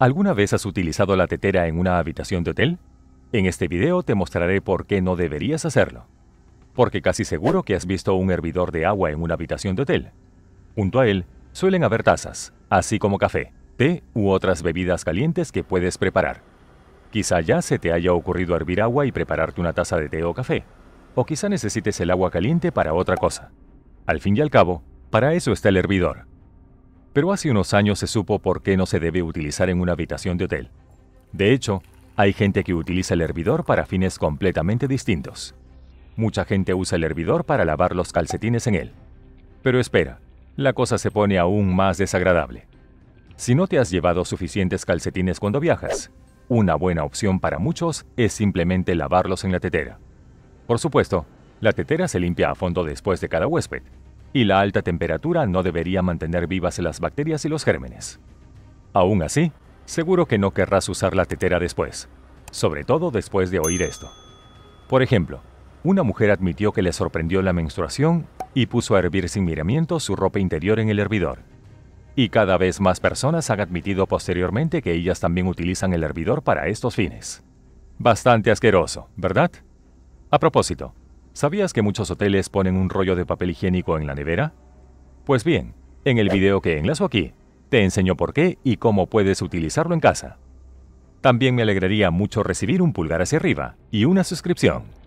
¿Alguna vez has utilizado la tetera en una habitación de hotel? En este video te mostraré por qué no deberías hacerlo. Porque casi seguro que has visto un hervidor de agua en una habitación de hotel. Junto a él suelen haber tazas, así como café, té u otras bebidas calientes que puedes preparar. Quizá ya se te haya ocurrido hervir agua y prepararte una taza de té o café, o quizá necesites el agua caliente para otra cosa. Al fin y al cabo, para eso está el hervidor, pero hace unos años se supo por qué no se debe utilizar en una habitación de hotel. De hecho, hay gente que utiliza el hervidor para fines completamente distintos. Mucha gente usa el hervidor para lavar los calcetines en él. Pero espera, la cosa se pone aún más desagradable. Si no te has llevado suficientes calcetines cuando viajas, una buena opción para muchos es simplemente lavarlos en la tetera. Por supuesto, la tetera se limpia a fondo después de cada huésped, y la alta temperatura no debería mantener vivas las bacterias y los gérmenes. Aún así, seguro que no querrás usar la tetera después, sobre todo después de oír esto. Por ejemplo, una mujer admitió que le sorprendió la menstruación y puso a hervir sin miramiento su ropa interior en el hervidor. Y cada vez más personas han admitido posteriormente que ellas también utilizan el hervidor para estos fines. Bastante asqueroso, ¿verdad? A propósito, ¿Sabías que muchos hoteles ponen un rollo de papel higiénico en la nevera? Pues bien, en el video que enlazo aquí, te enseño por qué y cómo puedes utilizarlo en casa. También me alegraría mucho recibir un pulgar hacia arriba y una suscripción.